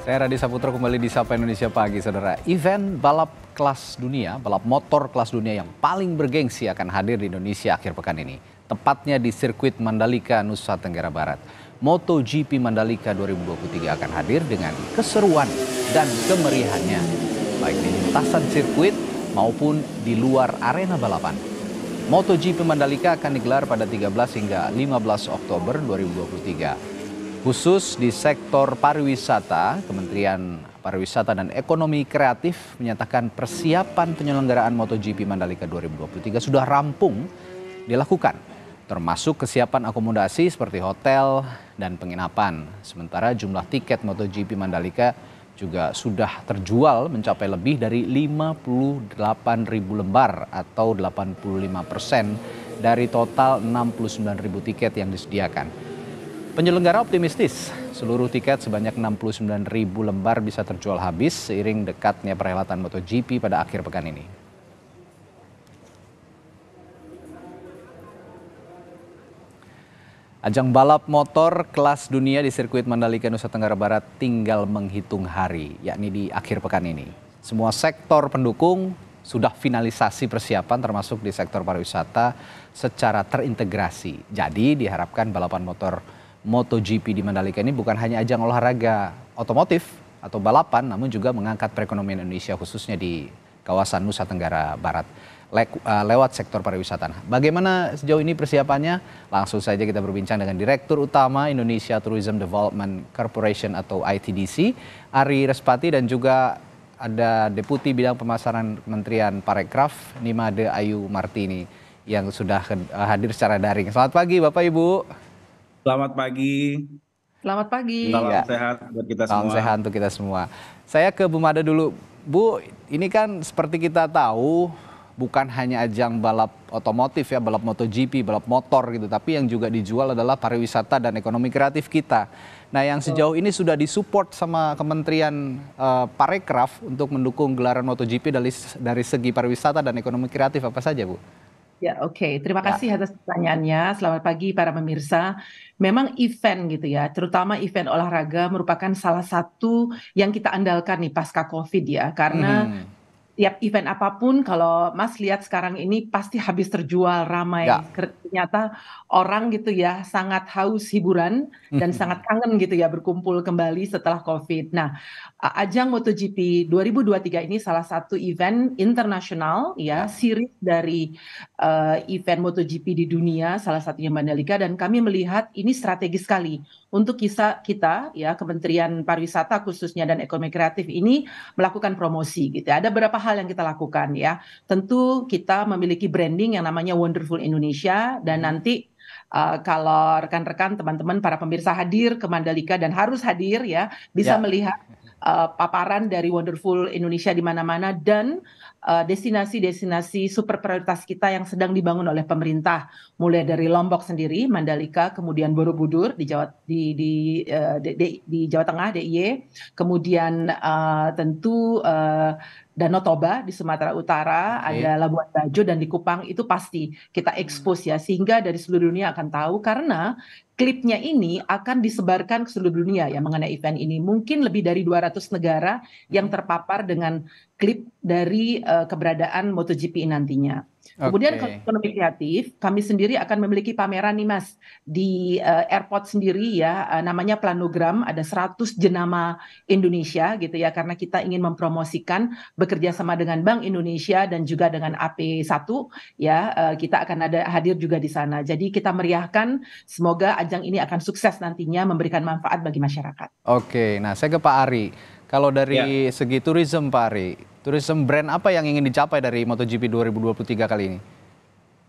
Saya Radhi Saputra kembali di Sapa Indonesia Pagi, Saudara. Event balap kelas dunia, balap motor kelas dunia yang paling bergengsi akan hadir di Indonesia akhir pekan ini. Tepatnya di sirkuit Mandalika, Nusa Tenggara Barat. MotoGP Mandalika 2023 akan hadir dengan keseruan dan kemeriahannya. Baik di lintasan sirkuit maupun di luar arena balapan. MotoGP Mandalika akan digelar pada 13 hingga 15 Oktober 2023. Khusus di sektor pariwisata, Kementerian Pariwisata dan Ekonomi Kreatif menyatakan persiapan penyelenggaraan MotoGP Mandalika 2023 sudah rampung dilakukan, termasuk kesiapan akomodasi seperti hotel dan penginapan. Sementara jumlah tiket MotoGP Mandalika juga sudah terjual mencapai lebih dari 58.000 lembar atau 85 persen dari total 69.000 tiket yang disediakan. Penyelenggara optimistis, seluruh tiket sebanyak ribu lembar bisa terjual habis seiring dekatnya perhelatan MotoGP pada akhir pekan ini. Ajang balap motor kelas dunia di sirkuit Mandalika Nusa Tenggara Barat tinggal menghitung hari, yakni di akhir pekan ini. Semua sektor pendukung sudah finalisasi persiapan termasuk di sektor pariwisata secara terintegrasi. Jadi diharapkan balapan motor MotoGP di Mandalika ini bukan hanya ajang olahraga otomotif atau balapan, namun juga mengangkat perekonomian Indonesia khususnya di kawasan Nusa Tenggara Barat le eh, lewat sektor pariwisata. Nah, bagaimana sejauh ini persiapannya? Langsung saja kita berbincang dengan Direktur Utama Indonesia Tourism Development Corporation atau ITDC, Ari Respati dan juga ada Deputi Bidang Pemasaran Kementerian Parekraf, Nimade Ayu Martini yang sudah hadir secara daring. Selamat pagi Bapak Ibu. Selamat pagi. Selamat pagi. Salam ya. sehat buat kita Salam semua. Salam sehat untuk kita semua. Saya ke Bu Mada dulu. Bu, ini kan seperti kita tahu bukan hanya ajang balap otomotif ya, balap MotoGP, balap motor gitu, tapi yang juga dijual adalah pariwisata dan ekonomi kreatif kita. Nah, yang sejauh ini sudah disupport sama Kementerian uh, Parekraf untuk mendukung gelaran MotoGP dari dari segi pariwisata dan ekonomi kreatif apa saja, Bu? Ya, oke. Okay. Terima ya. kasih atas pertanyaannya. Selamat pagi para pemirsa. Memang event gitu ya, terutama event olahraga merupakan salah satu yang kita andalkan nih pasca Covid ya, karena hmm. tiap event apapun kalau Mas lihat sekarang ini pasti habis terjual ramai ya ternyata orang gitu ya sangat haus hiburan dan sangat mm-hmm. kangen gitu ya berkumpul kembali setelah COVID. Nah, ajang MotoGP 2023 ini salah satu event internasional ya, ya. series dari uh, event MotoGP di dunia, salah satunya Mandalika dan kami melihat ini strategis sekali untuk kisah kita ya Kementerian Pariwisata khususnya dan Ekonomi Kreatif ini melakukan promosi gitu. Ya. Ada beberapa hal yang kita lakukan ya. Tentu kita memiliki branding yang namanya Wonderful Indonesia dan hmm. nanti Uh, kalau rekan-rekan teman-teman para pemirsa hadir ke Mandalika dan harus hadir ya bisa yeah. melihat uh, paparan dari Wonderful Indonesia di mana-mana dan destinasi eh, destinasi-destinasi super prioritas kita yang sedang dibangun oleh pemerintah mulai dari Lombok sendiri, Mandalika, kemudian Borobudur di Jawa di di uh, di, di, di Jawa Tengah DIY, kemudian uh, tentu uh, Danau Toba di Sumatera Utara, okay. ada Labuan Bajo dan di Kupang itu pasti kita hmm. expose ya sehingga dari seluruh dunia akan tahu karena klipnya ini akan disebarkan ke seluruh dunia ya mengenai event ini. Mungkin lebih dari 200 negara yang hmm. terpapar dengan klip dari uh, keberadaan MotoGP nantinya. Kemudian okay. ekonomi kreatif, kami sendiri akan memiliki pameran nih Mas di uh, airport sendiri ya, uh, namanya Planogram ada 100 jenama Indonesia gitu ya karena kita ingin mempromosikan bekerja sama dengan Bank Indonesia dan juga dengan AP1 ya, uh, kita akan ada hadir juga di sana. Jadi kita meriahkan semoga ajang ini akan sukses nantinya memberikan manfaat bagi masyarakat. Oke, okay. nah saya ke Pak Ari. Kalau dari ya. segi tourism Pak Ari, tourism brand apa yang ingin dicapai dari MotoGP 2023 kali ini?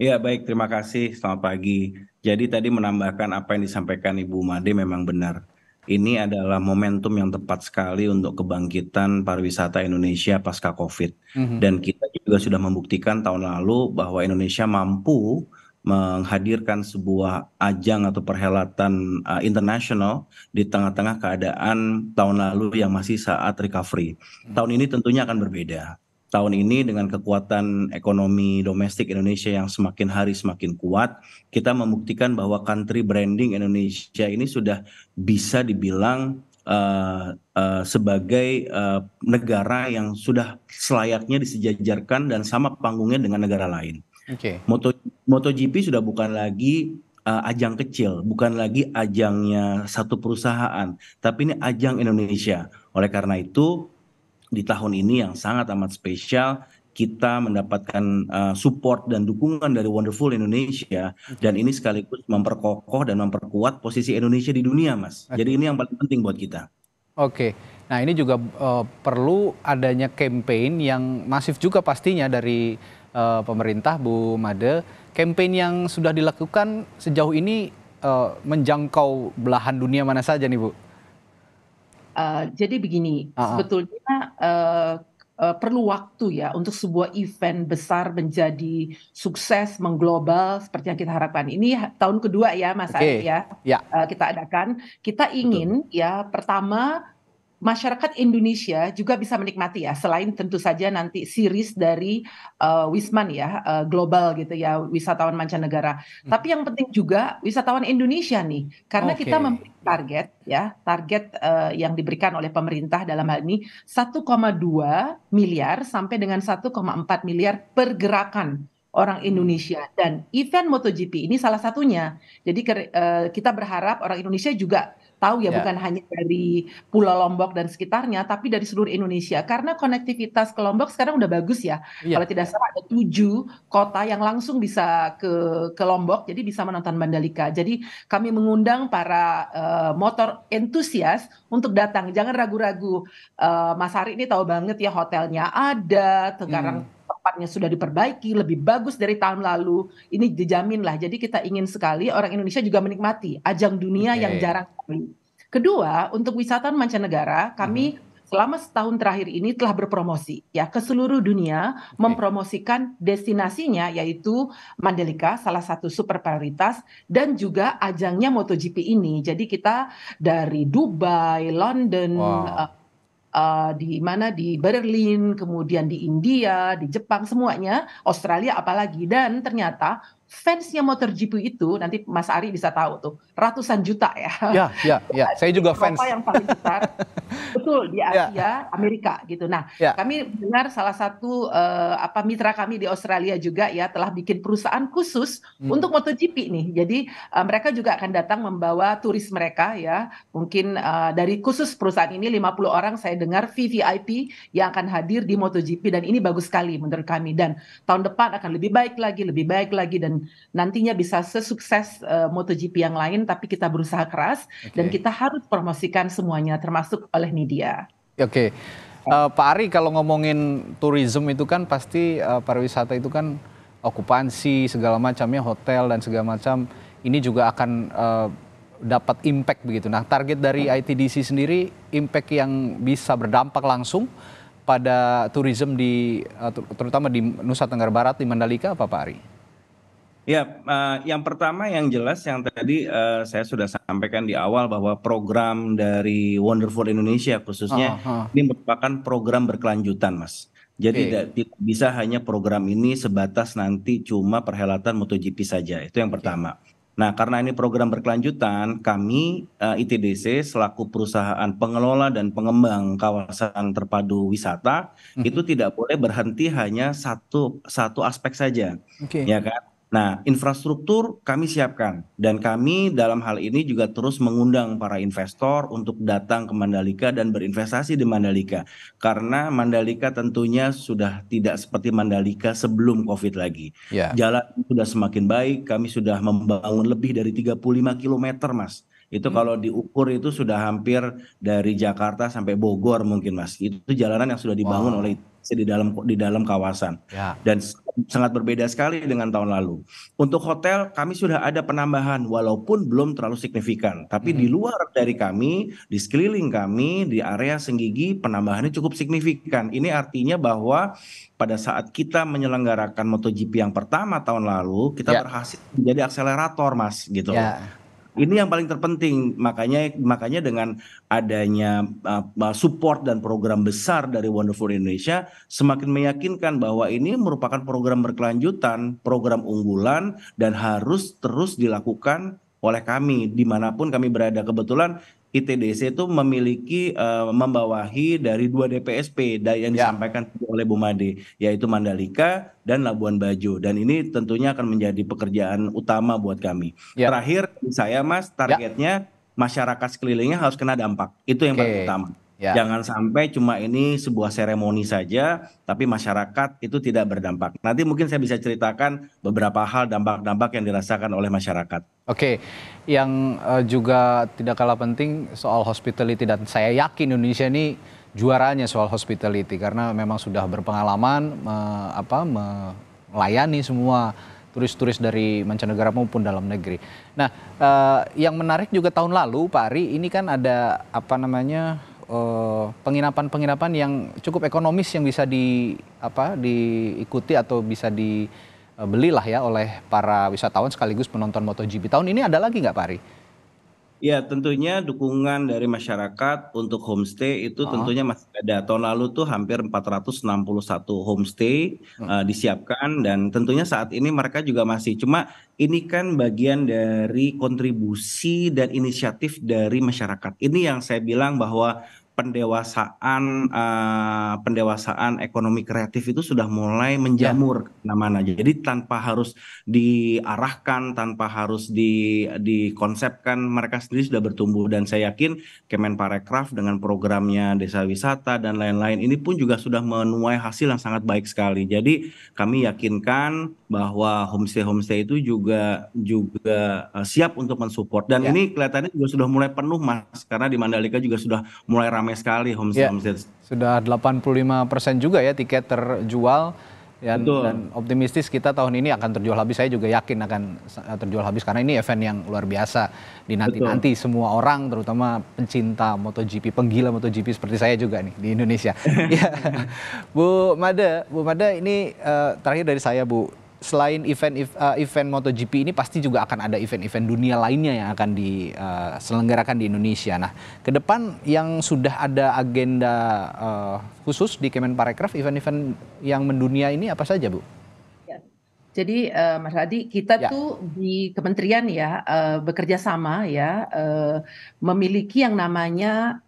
Iya baik, terima kasih. Selamat pagi. Jadi tadi menambahkan apa yang disampaikan Ibu Made memang benar. Ini adalah momentum yang tepat sekali untuk kebangkitan pariwisata Indonesia pasca COVID. Mm -hmm. Dan kita juga sudah membuktikan tahun lalu bahwa Indonesia mampu menghadirkan sebuah ajang atau perhelatan uh, internasional di tengah-tengah keadaan tahun lalu yang masih saat recovery. Hmm. Tahun ini tentunya akan berbeda. Tahun ini dengan kekuatan ekonomi domestik Indonesia yang semakin hari semakin kuat, kita membuktikan bahwa country branding Indonesia ini sudah bisa dibilang Uh, uh, sebagai uh, negara yang sudah selayaknya disejajarkan dan sama panggungnya dengan negara lain. Okay. Moto MotoGP sudah bukan lagi uh, ajang kecil, bukan lagi ajangnya satu perusahaan, tapi ini ajang Indonesia. Oleh karena itu di tahun ini yang sangat amat spesial kita mendapatkan uh, support dan dukungan dari Wonderful Indonesia dan ini sekaligus memperkokoh dan memperkuat posisi Indonesia di dunia, Mas. Okay. Jadi ini yang paling penting buat kita. Oke. Okay. Nah, ini juga uh, perlu adanya campaign yang masif juga pastinya dari uh, pemerintah Bu Made, kampanye yang sudah dilakukan sejauh ini uh, menjangkau belahan dunia mana saja nih Bu? Uh, jadi begini, uh ah, -huh. Ah. sebetulnya uh, uh, perlu waktu ya untuk sebuah event besar menjadi sukses mengglobal seperti yang kita harapkan. Ini tahun kedua ya Mas okay. ya yeah. Ya. uh, kita adakan. Kita ingin Betul. ya pertama masyarakat Indonesia juga bisa menikmati ya selain tentu saja nanti series dari uh, Wisman ya uh, global gitu ya wisatawan mancanegara. Hmm. Tapi yang penting juga wisatawan Indonesia nih karena okay. kita memiliki target ya target uh, yang diberikan oleh pemerintah dalam hal ini 1,2 miliar sampai dengan 1,4 miliar pergerakan orang Indonesia dan event MotoGP ini salah satunya. Jadi uh, kita berharap orang Indonesia juga tahu ya yeah. bukan hanya dari Pulau Lombok dan sekitarnya tapi dari seluruh Indonesia karena konektivitas ke Lombok sekarang udah bagus ya yeah. kalau tidak salah ada tujuh kota yang langsung bisa ke ke Lombok jadi bisa menonton Mandalika jadi kami mengundang para uh, motor entusias untuk datang jangan ragu-ragu uh, Mas Hari ini tahu banget ya hotelnya ada sekarang hmm tempatnya sudah diperbaiki, lebih bagus dari tahun lalu. Ini dijamin lah. Jadi kita ingin sekali orang Indonesia juga menikmati ajang dunia okay. yang jarang Kedua, untuk wisatawan mancanegara, kami hmm selama setahun terakhir ini telah berpromosi ya ke seluruh dunia okay. mempromosikan destinasinya yaitu Mandalika salah satu super prioritas dan juga ajangnya MotoGP ini. Jadi kita dari Dubai, London, wow. uh, uh, di mana di Berlin, kemudian di India, di Jepang semuanya, Australia apalagi dan ternyata fansnya MotoGP itu nanti Mas Ari bisa tahu tuh ratusan juta ya. Ya, ya, ya. Saya juga Eropa fans. yang paling besar betul di ya. Asia, ya. Amerika gitu. Nah, ya. kami dengar salah satu uh, apa mitra kami di Australia juga ya telah bikin perusahaan khusus hmm. untuk MotoGP nih. Jadi uh, mereka juga akan datang membawa turis mereka ya. Mungkin uh, dari khusus perusahaan ini 50 orang saya dengar VVIP yang akan hadir di MotoGP dan ini bagus sekali menurut kami dan tahun depan akan lebih baik lagi, lebih baik lagi dan nantinya bisa sesukses uh, MotoGP yang lain tapi kita berusaha keras okay. dan kita harus promosikan semuanya termasuk oleh media. Oke. Okay. Uh, eh, Pak Ari kalau ngomongin tourism itu kan pasti uh, pariwisata itu kan okupansi segala macamnya hotel dan segala macam ini juga akan uh, dapat impact begitu. Nah, target dari hmm. ITDC sendiri impact yang bisa berdampak langsung pada tourism di terutama di Nusa Tenggara Barat di Mandalika apa Pak Ari? Ya, uh, yang pertama yang jelas yang tadi uh, saya sudah sampaikan di awal bahwa program dari Wonderful Indonesia khususnya uh ah, -huh. Ah. ini merupakan program berkelanjutan, Mas. Jadi okay. tidak bisa hanya program ini sebatas nanti cuma perhelatan MotoGP saja. Itu yang pertama. Nah, karena ini program berkelanjutan, kami uh, eh, ITDC selaku perusahaan pengelola dan pengembang kawasan terpadu wisata mm -hmm. itu tidak boleh berhenti hanya satu satu aspek saja. Okay. Ya kan? nah infrastruktur kami siapkan dan kami dalam hal ini juga terus mengundang para investor untuk datang ke mandalika dan berinvestasi di mandalika karena mandalika tentunya sudah tidak seperti mandalika sebelum covid lagi yeah. jalan sudah semakin baik kami sudah membangun lebih dari 35 km mas itu hmm. kalau diukur itu sudah hampir dari Jakarta sampai Bogor mungkin mas itu jalanan yang sudah dibangun wow. oleh di dalam di dalam kawasan ya. dan sangat berbeda sekali dengan tahun lalu untuk hotel kami sudah ada penambahan walaupun belum terlalu signifikan tapi hmm. di luar dari kami di sekeliling kami di area Senggigi penambahannya cukup signifikan ini artinya bahwa pada saat kita menyelenggarakan MotoGP yang pertama tahun lalu kita ya. berhasil menjadi akselerator mas gitu ya ini yang paling terpenting makanya makanya dengan adanya eh, eh, support dan program besar dari Wonderful Indonesia semakin meyakinkan bahwa ini merupakan program berkelanjutan program unggulan dan harus terus dilakukan oleh kami dimanapun kami berada kebetulan ITDC itu memiliki uh, membawahi dari dua DPSP yang ya. disampaikan ya. oleh Bu Made yaitu Mandalika dan Labuan Bajo dan ini tentunya akan menjadi pekerjaan utama buat kami. Ya. Terakhir saya Mas ya. targetnya ya. masyarakat sekelilingnya harus kena dampak. Itu yang okay. paling utama. Ya. Jangan sampai cuma ini sebuah seremoni saja, tapi masyarakat itu tidak berdampak. Nanti mungkin saya bisa ceritakan beberapa hal dampak-dampak yang dirasakan oleh masyarakat. Oke, yang uh, juga tidak kalah penting soal hospitality dan saya yakin Indonesia ini juaranya soal hospitality karena memang sudah berpengalaman me, apa melayani semua turis-turis dari mancanegara maupun dalam negeri. Nah, uh, yang menarik juga tahun lalu Pak Ari ini kan ada apa namanya Eh, penginapan-penginapan yang cukup ekonomis yang bisa di apa diikuti atau bisa dibelilah eh, ya oleh para wisatawan sekaligus penonton MotoGP. Tahun ini ada lagi nggak Pak Ari? Ya tentunya dukungan dari masyarakat untuk homestay itu tentunya masih ada. Tahun lalu tuh hampir 461 homestay uh, disiapkan dan tentunya saat ini mereka juga masih. Cuma ini kan bagian dari kontribusi dan inisiatif dari masyarakat. Ini yang saya bilang bahwa pendewasaan uh, pendewasaan ekonomi kreatif itu sudah mulai menjamur ya. mana jadi tanpa harus diarahkan tanpa harus di dikonsepkan mereka sendiri sudah bertumbuh dan saya yakin Kemenparekraf dengan programnya desa wisata dan lain-lain ini pun juga sudah menuai hasil yang sangat baik sekali jadi kami yakinkan bahwa homestay homestay itu juga juga eh, siap untuk mensupport dan ya. ini kelihatannya juga sudah mulai penuh mas karena di Mandalika juga sudah mulai ramai sekali homestay ya. homestay sudah 85 persen juga ya tiket terjual dan, dan optimistis kita tahun ini akan terjual habis saya juga yakin akan eh, terjual habis karena ini event yang luar biasa nanti nanti Betul. semua orang terutama pencinta MotoGP penggila MotoGP seperti saya juga nih di Indonesia ya. Bu Made Bu Made ini uh, terakhir dari saya Bu selain event uh, event MotoGP ini pasti juga akan ada event-event dunia lainnya yang akan diselenggarakan uh, di Indonesia. Nah, ke depan yang sudah ada agenda uh, khusus di Kemenparekraf event-event yang mendunia ini apa saja, Bu? Ya. Jadi uh, Mas Adi, kita ya. tuh di kementerian ya uh, bekerja sama ya uh, memiliki yang namanya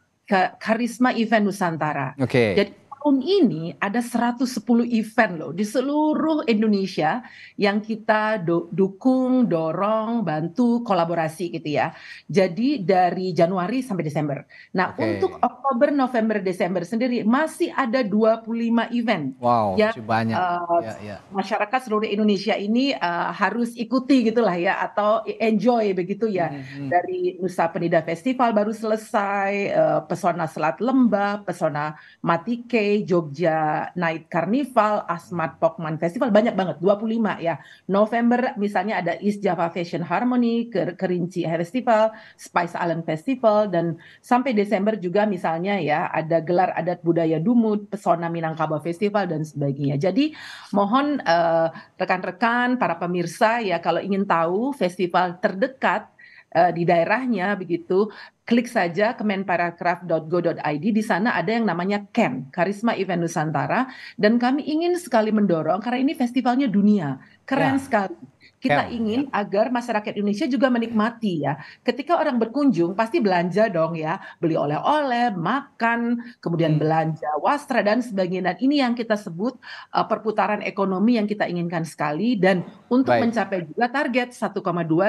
Karisma Event Nusantara. Oke. Okay tahun ini ada 110 event loh di seluruh Indonesia yang kita do dukung, dorong, bantu, kolaborasi gitu ya. Jadi dari Januari sampai Desember. Nah, okay. untuk Oktober, November, Desember sendiri masih ada 25 event. Wow, yang, banyak. Uh, eh, yeah, yeah. Masyarakat seluruh Indonesia ini uh, harus ikuti gitulah ya atau e, enjoy begitu ya. Mm hmm. Dari Nusa Penida Festival baru selesai, uh, Pesona Selat Lembah, Pesona Matike Jogja Night Carnival, Asmat Pokman Festival, banyak banget, 25 ya. November misalnya ada East Java Fashion Harmony, Kerinci Festival, Spice Island Festival, dan sampai Desember juga misalnya ya ada gelar adat budaya Dumut, Pesona Minangkabau Festival, dan sebagainya. Jadi mohon eh, rekan-rekan, uh, para pemirsa ya kalau ingin tahu festival terdekat uh, di daerahnya begitu, klik saja kemenparacraft.go.id di sana ada yang namanya Kem Karisma Event Nusantara dan kami ingin sekali mendorong karena ini festivalnya dunia. Keren ya. sekali kita ingin ya. agar masyarakat Indonesia juga menikmati ya. Ketika orang berkunjung pasti belanja dong ya, beli oleh-oleh, makan, kemudian hmm. belanja wastra dan sebagainya. Dan ini yang kita sebut uh, perputaran ekonomi yang kita inginkan sekali dan untuk Baik. mencapai juga target 1,2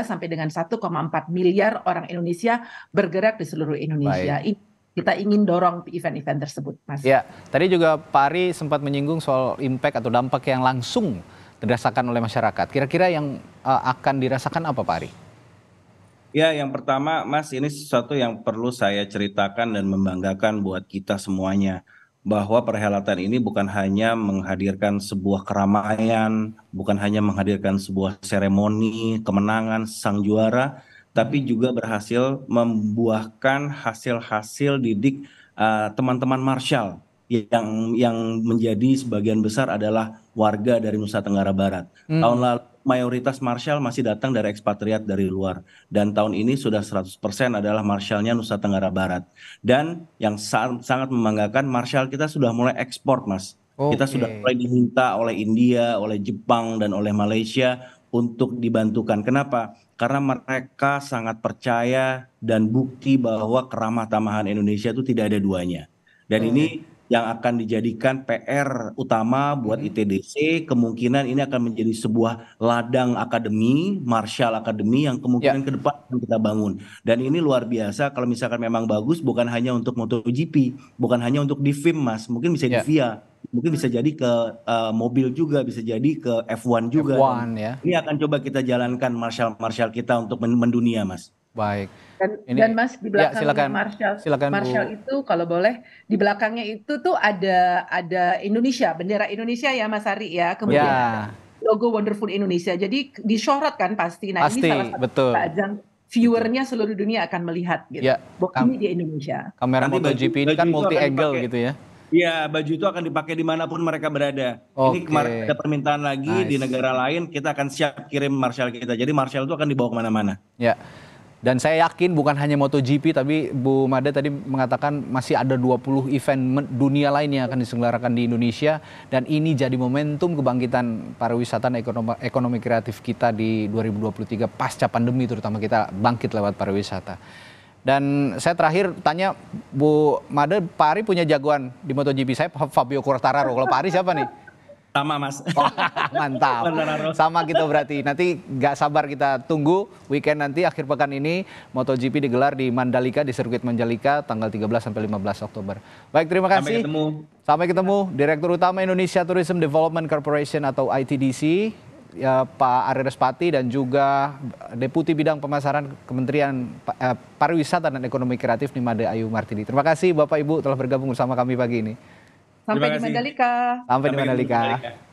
sampai dengan 1,4 miliar orang Indonesia bergerak di seluruh Indonesia. Baik. kita ingin dorong event-event tersebut, Mas. Ya, tadi juga Pak Ari sempat menyinggung soal impact atau dampak yang langsung dirasakan oleh masyarakat. Kira-kira yang uh, akan dirasakan apa Pak Ari? Ya, yang pertama Mas ini sesuatu yang perlu saya ceritakan dan membanggakan buat kita semuanya bahwa perhelatan ini bukan hanya menghadirkan sebuah keramaian, bukan hanya menghadirkan sebuah seremoni kemenangan sang juara, tapi juga berhasil membuahkan hasil-hasil didik eh, teman-teman uh, Marshall yang yang menjadi sebagian besar adalah warga dari Nusa Tenggara Barat. Hmm. Tahun lalu mayoritas Marshall masih datang dari ekspatriat dari luar dan tahun ini sudah 100% adalah Marshallnya Nusa Tenggara Barat. Dan yang sa sangat membanggakan Marshall kita sudah mulai ekspor, Mas. Okay. Kita sudah mulai diminta oleh India, oleh Jepang dan oleh Malaysia untuk dibantukan. Kenapa? Karena mereka sangat percaya dan bukti bahwa keramah tamahan Indonesia itu tidak ada duanya. Dan hmm. ini yang akan dijadikan PR utama buat mm-hmm. ITDC kemungkinan ini akan menjadi sebuah ladang akademi, Marshall Akademi yang ya. kemungkinan yeah. ke depan kita bangun. Dan ini luar biasa kalau misalkan memang bagus bukan hanya untuk MotoGP, bukan hanya untuk di film Mas, mungkin bisa yeah. di VIA ya. mungkin bisa jadi ke uh, mobil juga bisa jadi ke F1 juga. F1 ya. Ini akan coba kita jalankan marshal-marshal kita untuk mendunia, Mas. Baik. Dan, Ini, dan Mas di belakangnya ya, silakan, Marshall, silakan Marshall Bu. itu kalau boleh di belakangnya itu tuh ada ada Indonesia, bendera Indonesia ya Mas Ari ya. Kemudian ya. logo Wonderful Indonesia. Jadi disorot kan pasti. Nah pasti, ini salah satu betul. ajang viewernya seluruh dunia akan melihat gitu. Ya, Bahwa ini di Indonesia. Kamera Nanti MotoGP baju, ini kan multi angle gitu ya. Iya, baju itu akan dipakai dimanapun mereka berada. Okay. Ini kemarin ada permintaan lagi nice. di negara lain, kita akan siap kirim Marshall kita. Jadi Marshall itu akan dibawa kemana-mana. Ya. Dan saya yakin bukan hanya MotoGP tapi Bu Made tadi mengatakan masih ada 20 event dunia lain yang akan diselenggarakan di Indonesia dan ini jadi momentum kebangkitan pariwisata dan ekonomi, ekonomi kreatif kita di 2023 pasca pandemi terutama kita bangkit lewat pariwisata. Dan saya terakhir tanya Bu Pak Pari punya jagoan di MotoGP saya Fabio Quartararo. Kalau Pari siapa nih? Sama Mas. Oh, mantap. Sama kita gitu berarti. Nanti nggak sabar kita tunggu weekend nanti akhir pekan ini MotoGP digelar di Mandalika di sirkuit Mandalika tanggal 13 sampai 15 Oktober. Baik, terima kasih. Sampai ketemu. Sampai ketemu Direktur Utama Indonesia Tourism Development Corporation atau ITDC ya, Pak Ari Respati dan juga Deputi Bidang Pemasaran Kementerian eh, Pariwisata dan Ekonomi Kreatif Nimade Ayu Martini. Terima kasih Bapak Ibu telah bergabung bersama kami pagi ini. Sampai di Mandalika. Sampai, di Mandalika. Di Mandalika.